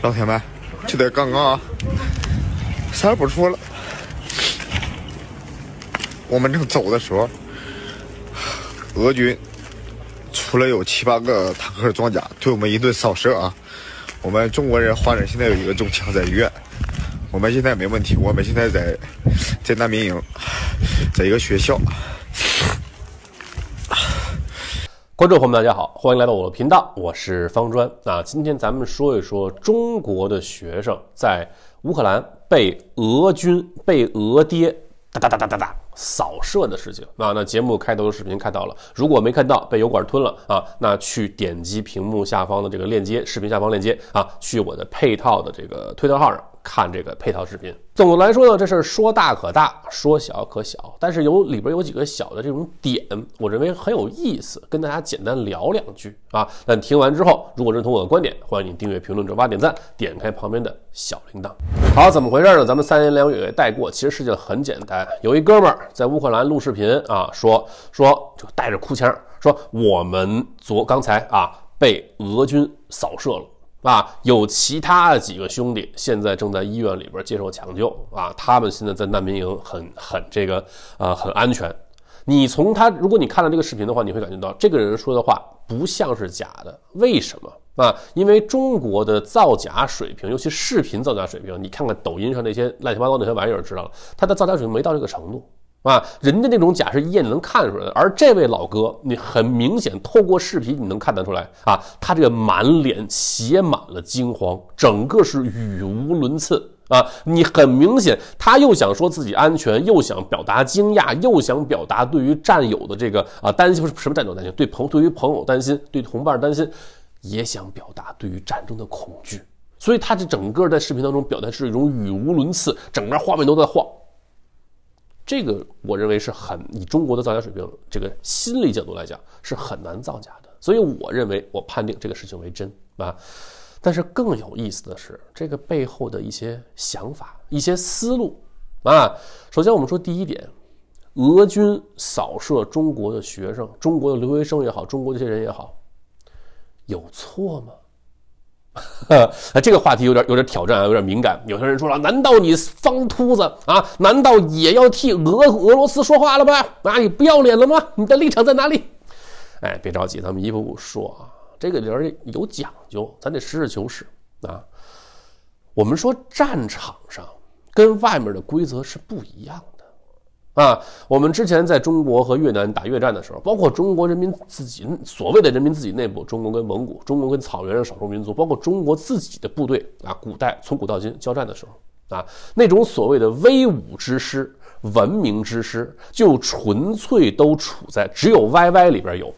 老铁们，就在刚刚啊，啥也不说了。我们正走的时候，俄军出了有七八个坦克装甲，对我们一顿扫射啊。我们中国人、华人现在有一个重枪在医院，我们现在没问题。我们现在在在难民营，在一个学校。观众朋友们，大家好，欢迎来到我的频道，我是方砖啊。今天咱们说一说中国的学生在乌克兰被俄军被俄爹哒哒哒哒哒哒扫射的事情啊。那节目开头的视频看到了，如果没看到被油管吞了啊，那去点击屏幕下方的这个链接，视频下方链接啊，去我的配套的这个推特号上。看这个配套视频。总的来说呢，这事儿说大可大，说小可小，但是有里边有几个小的这种点，我认为很有意思，跟大家简单聊两句啊。但听完之后，如果认同我的观点，欢迎你订阅、评论、转发、点赞，点开旁边的小铃铛。好，怎么回事呢？咱们三言两语带过。其实事情很简单，有一哥们儿在乌克兰录视频啊，说说就带着哭腔说，我们昨刚才啊被俄军扫射了。啊，有其他的几个兄弟现在正在医院里边接受抢救啊，他们现在在难民营很很这个，呃，很安全。你从他，如果你看了这个视频的话，你会感觉到这个人说的话不像是假的。为什么？啊，因为中国的造假水平，尤其视频造假水平，你看看抖音上那些乱七八糟那些玩意儿就知道了，它的造假水平没到这个程度。啊，人家那种假是一眼能看出来，而这位老哥，你很明显透过视频你能看得出来啊，他这个满脸写满了惊慌，整个是语无伦次啊。你很明显，他又想说自己安全，又想表达惊讶，又想表达对于战友的这个啊担心，什么什么战友担心，对朋对于朋友担心，对同伴担心，也想表达对于战争的恐惧。所以他这整个在视频当中表达是一种语无伦次，整个画面都在晃。这个我认为是很以中国的造假水平，这个心理角度来讲是很难造假的，所以我认为我判定这个事情为真啊。但是更有意思的是，这个背后的一些想法、一些思路啊。首先我们说第一点，俄军扫射中国的学生、中国的留学生也好，中国这些人也好，有错吗？呵，这个话题有点有点挑战啊，有点敏感。有些人说了，难道你方秃子啊，难道也要替俄俄罗斯说话了吗？啊，你不要脸了吗？你的立场在哪里？哎，别着急，咱们一步步说啊。这个边有讲究，咱得实事求是啊。我们说战场上跟外面的规则是不一样的。啊，我们之前在中国和越南打越战的时候，包括中国人民自己所谓的人民自己内部，中国跟蒙古，中国跟草原上少数民族，包括中国自己的部队啊，古代从古到今交战的时候啊，那种所谓的威武之师、文明之师，就纯粹都处在只有 YY 里边有，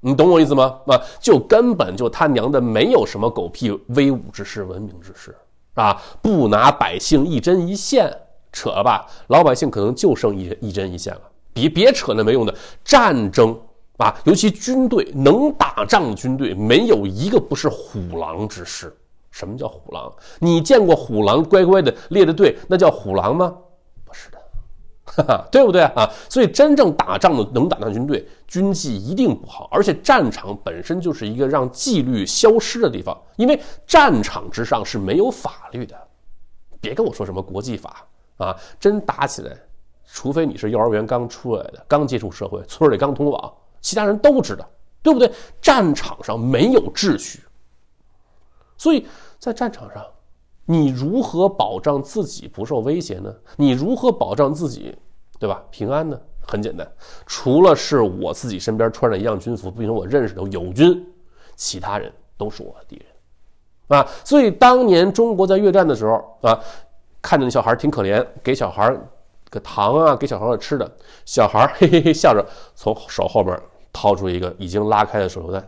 你懂我意思吗？啊，就根本就他娘的没有什么狗屁威武之师、文明之师啊，不拿百姓一针一线。扯了吧，老百姓可能就剩一一针一线了。别别扯那没用的战争啊，尤其军队能打仗，的军队没有一个不是虎狼之师。什么叫虎狼？你见过虎狼乖乖的列的队，那叫虎狼吗？不是的，哈哈，对不对啊？所以真正打仗的能打仗军队，军纪一定不好，而且战场本身就是一个让纪律消失的地方，因为战场之上是没有法律的。别跟我说什么国际法。啊，真打起来，除非你是幼儿园刚出来的，刚接触社会，村里刚通网，其他人都知道，对不对？战场上没有秩序，所以在战场上，你如何保障自己不受威胁呢？你如何保障自己，对吧？平安呢？很简单，除了是我自己身边穿着一样军服，并且我认识的友军，其他人都是我的敌人，啊！所以当年中国在越战的时候，啊。看着那小孩挺可怜，给小孩个糖啊，给小孩个吃的。小孩嘿嘿嘿笑着，从手后边掏出一个已经拉开的手榴弹。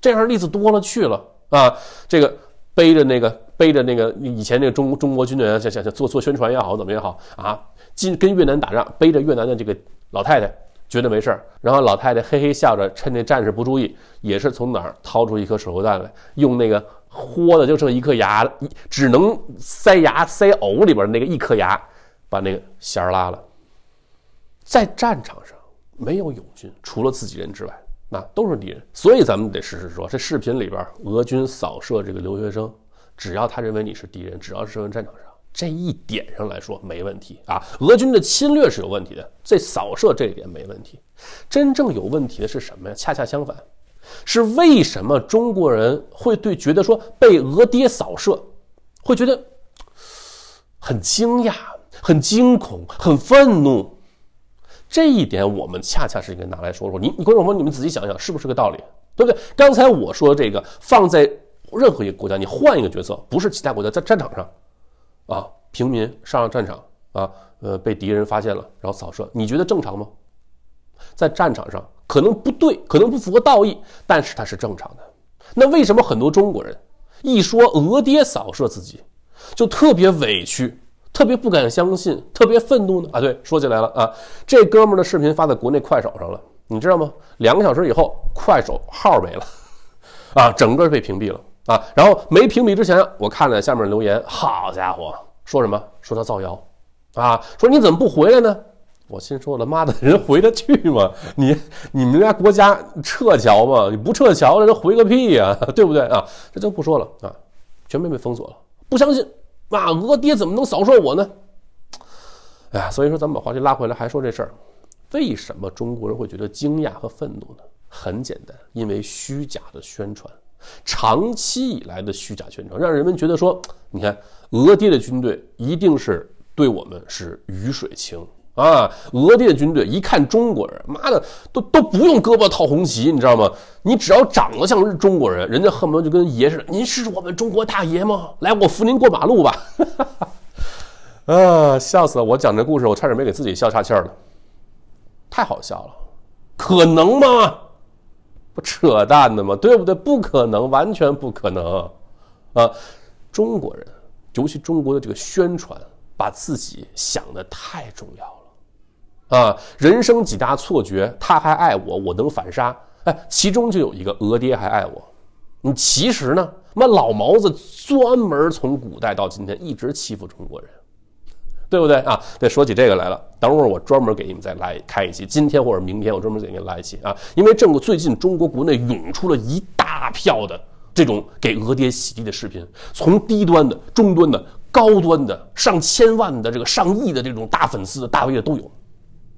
这样例子多了去了啊！这个背着那个背着那个以前那个中中国军队像想想做做宣传也好，怎么也好啊。进跟越南打仗，背着越南的这个老太太觉得没事儿，然后老太太嘿嘿笑着，趁那战士不注意，也是从哪儿掏出一颗手榴弹来，用那个。豁的就剩一颗牙，只能塞牙塞藕里边那个一颗牙，把那个弦拉了。在战场上没有友军，除了自己人之外，那都是敌人。所以咱们得实事说，这视频里边俄军扫射这个留学生，只要他认为你是敌人，只要是战场上这一点上来说没问题啊。俄军的侵略是有问题的，这扫射这一点没问题，真正有问题的是什么呀？恰恰相反。是为什么中国人会对觉得说被俄爹扫射，会觉得很惊讶、很惊恐、很愤怒？这一点我们恰恰是应该拿来说说。你、你观众朋友，你们仔细想想，是不是个道理？对不对？刚才我说这个放在任何一个国家，你换一个角色，不是其他国家在战场上，啊，平民上了战场啊，呃，被敌人发现了，然后扫射，你觉得正常吗？在战场上。可能不对，可能不符合道义，但是它是正常的。那为什么很多中国人一说俄爹扫射自己，就特别委屈，特别不敢相信，特别愤怒呢？啊，对，说起来了啊，这哥们的视频发在国内快手上了，你知道吗？两个小时以后，快手号没了，啊，整个被屏蔽了啊。然后没屏蔽之前，我看了下面留言，好家伙，说什么？说他造谣，啊，说你怎么不回来呢？我心说了，妈的人回得去吗？你你们家国家撤侨吗？你不撤侨，这人回个屁呀，对不对啊？这就不说了啊，全面被封锁了。不相信，那俄爹怎么能扫射我呢？哎呀，所以说咱们把话题拉回来，还说这事儿，为什么中国人会觉得惊讶和愤怒呢？很简单，因为虚假的宣传，长期以来的虚假宣传，让人们觉得说，你看俄爹的军队一定是对我们是鱼水情。啊，俄帝的军队一看中国人，妈的，都都不用胳膊套红旗，你知道吗？你只要长得像中国人，人家恨不得就跟爷似的。您是我们中国大爷吗？来，我扶您过马路吧。啊，笑死了！我讲这故事，我差点没给自己笑岔气儿了。太好笑了，可能吗？不扯淡的吗？对不对？不可能，完全不可能。啊，中国人，尤其中国的这个宣传，把自己想的太重要了。啊，人生几大错觉，他还爱我，我能反杀？哎，其中就有一个，俄爹还爱我。你其实呢，那老毛子专门从古代到今天一直欺负中国人，对不对啊？那说起这个来了，等会儿我专门给你们再来开一期，今天或者明天我专门给们来一期啊，因为正最近中国国内涌出了一大票的这种给俄爹洗地的视频，从低端的、中端的、高端的，上千万的这个、上亿的这种大粉丝、大 V 的都有。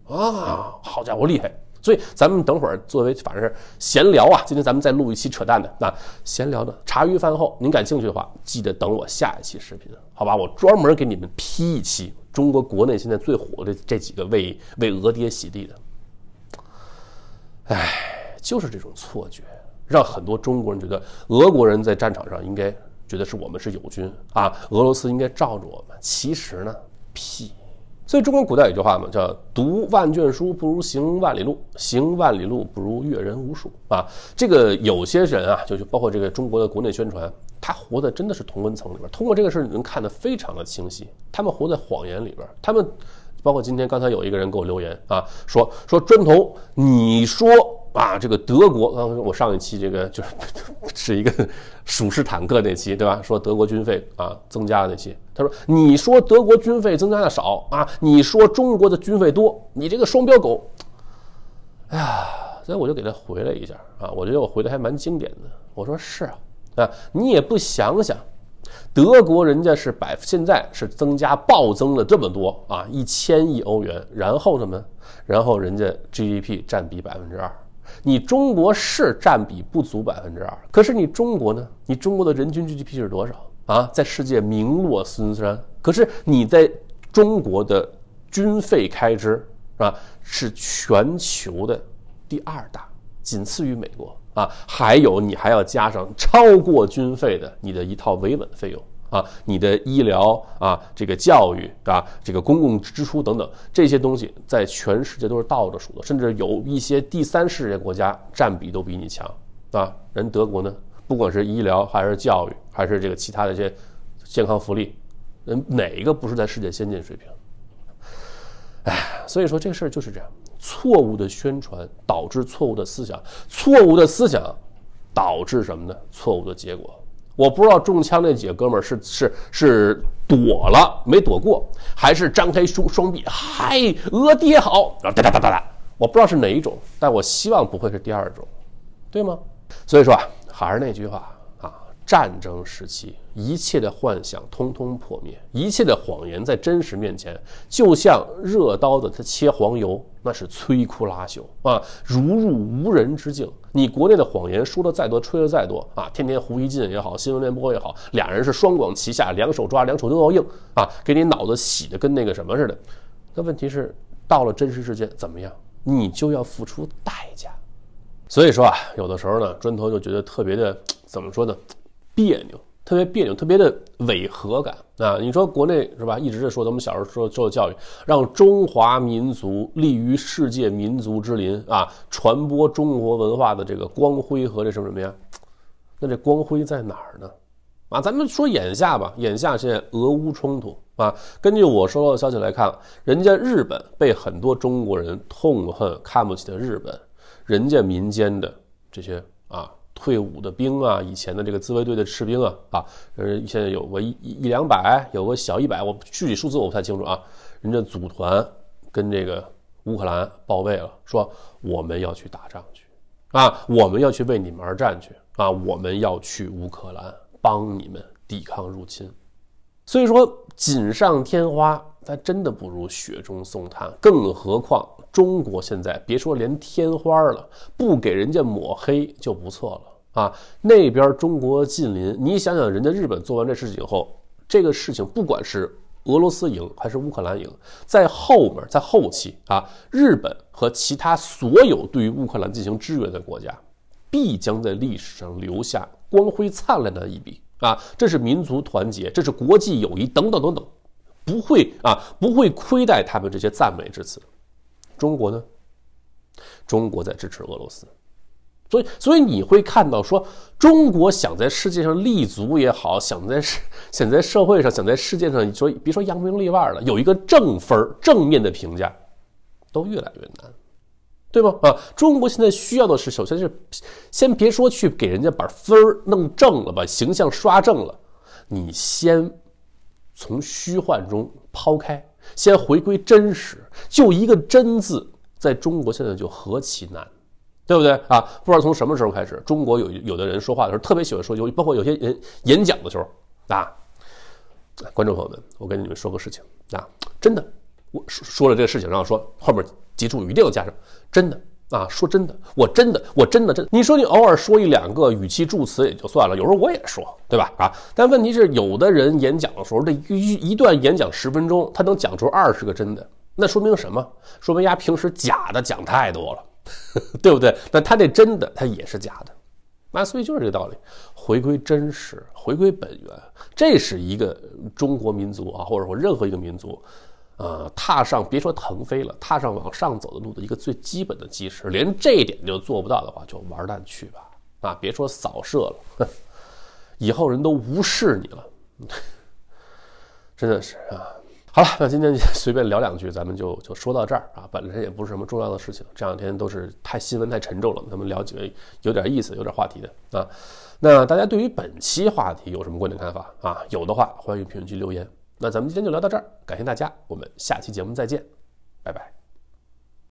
啊，好家伙，厉害！所以咱们等会儿作为反正是闲聊啊，今天咱们再录一期扯淡的，那闲聊的茶余饭后。您感兴趣的话，记得等我下一期视频，好吧？我专门给你们 P 一期中国国内现在最火的这几个为为俄爹洗地的。哎，就是这种错觉，让很多中国人觉得俄国人在战场上应该觉得是我们是友军啊，俄罗斯应该罩着我们。其实呢，屁。所以中国古代有句话嘛，叫“读万卷书不如行万里路，行万里路不如阅人无数”啊。这个有些人啊，就是包括这个中国的国内宣传，他活的真的是同温层里边。通过这个事儿，你能看的非常的清晰，他们活在谎言里边。他们，包括今天刚才有一个人给我留言啊，说说砖头，你说。啊，这个德国，刚才我上一期这个就是 是一个鼠式坦克那期，对吧？说德国军费啊增加的那期，他说你说德国军费增加的少啊，你说中国的军费多，你这个双标狗。哎呀，所以我就给他回了一下啊，我觉得我回的还蛮经典的。我说是啊，啊，你也不想想，德国人家是百，现在是增加暴增了这么多啊，一千亿欧元，然后什么，然后人家 GDP 占比百分之二。你中国是占比不足百分之二，可是你中国呢？你中国的人均 GDP 是多少啊？在世界名落孙山。可是你在中国的军费开支啊，是全球的第二大，仅次于美国啊。还有你还要加上超过军费的你的一套维稳费用。啊，你的医疗啊，这个教育啊，这个公共支出等等这些东西，在全世界都是倒着数的，甚至有一些第三世界国家占比都比你强啊！人德国呢，不管是医疗还是教育，还是这个其他的一些健康福利，人哪一个不是在世界先进水平？哎，所以说这事儿就是这样，错误的宣传导致错误的思想，错误的思想导致什么呢？错误的结果。我不知道中枪那几个哥们是是是躲了没躲过，还是张开双双臂，嗨，俄爹好，哒哒哒哒哒。我不知道是哪一种，但我希望不会是第二种，对吗？所以说啊，还是那句话。战争时期，一切的幻想通通破灭，一切的谎言在真实面前，就像热刀子它切黄油，那是摧枯拉朽啊，如入无人之境。你国内的谎言说的再多，吹的再多啊，天天胡一进也好，新闻联播也好，俩人是双管齐下，两手抓，两手都要硬啊，给你脑子洗的跟那个什么似的。那问题是到了真实世界怎么样？你就要付出代价。所以说啊，有的时候呢，砖头就觉得特别的，怎么说呢？别扭，特别别扭，特别的违和感啊！你说国内是吧？一直在说咱们小时候受受的教育，让中华民族立于世界民族之林啊，传播中国文化的这个光辉和这什么什么呀？那这光辉在哪儿呢？啊，咱们说眼下吧，眼下现在俄乌冲突啊，根据我收到的消息来看，人家日本被很多中国人痛恨、看不起的日本，人家民间的这些啊。退伍的兵啊，以前的这个自卫队的士兵啊，啊，呃，现在有个一一两百，有个小一百，我具体数字我不太清楚啊。人家组团跟这个乌克兰报备了，说我们要去打仗去，啊，我们要去为你们而战去，啊，我们要去乌克兰帮你们抵抗入侵。所以说，锦上添花，它真的不如雪中送炭。更何况，中国现在别说连添花了，不给人家抹黑就不错了啊！那边中国近邻，你想想，人家日本做完这事情后，这个事情不管是俄罗斯赢还是乌克兰赢，在后面在后期啊，日本和其他所有对于乌克兰进行支援的国家，必将在历史上留下光辉灿烂的一笔。啊，这是民族团结，这是国际友谊，等等等等，不会啊，不会亏待他们这些赞美之词。中国呢？中国在支持俄罗斯，所以所以你会看到说，中国想在世界上立足也好，想在想在社会上，想在世界上说，别说扬名立万了，有一个正分正面的评价，都越来越难。对吗？啊，中国现在需要的是，首先是，先别说去给人家把分儿弄正了，把形象刷正了，你先从虚幻中抛开，先回归真实。就一个“真”字，在中国现在就何其难，对不对？啊，不知道从什么时候开始，中国有有的人说话的时候特别喜欢说，有包括有些人演讲的时候啊，观众朋友们，我跟你们说个事情啊，真的。说说了这个事情，然后说后面几处定要加上真的啊，说真的，我真的，我真的真。你说你偶尔说一两个语气助词也就算了，有时候我也说，对吧？啊，但问题是，有的人演讲的时候，这一一段演讲十分钟，他能讲出二十个真的，那说明什么？说明伢平时假的讲太多了，对不对？那他这真的，他也是假的。那所以就是这个道理，回归真实，回归本源，这是一个中国民族啊，或者说任何一个民族。啊，踏上别说腾飞了，踏上往上走的路的一个最基本的基石，连这一点就做不到的话，就玩蛋去吧！啊，别说扫射了，以后人都无视你了，真的是啊。好了，那今天随便聊两句，咱们就就说到这儿啊。本身也不是什么重要的事情，这两天都是太新闻太沉重了，咱们聊几个有点意思、有点话题的啊。那大家对于本期话题有什么观点看法啊？有的话，欢迎评论区留言。那咱们今天就聊到这儿，感谢大家，我们下期节目再见，拜拜。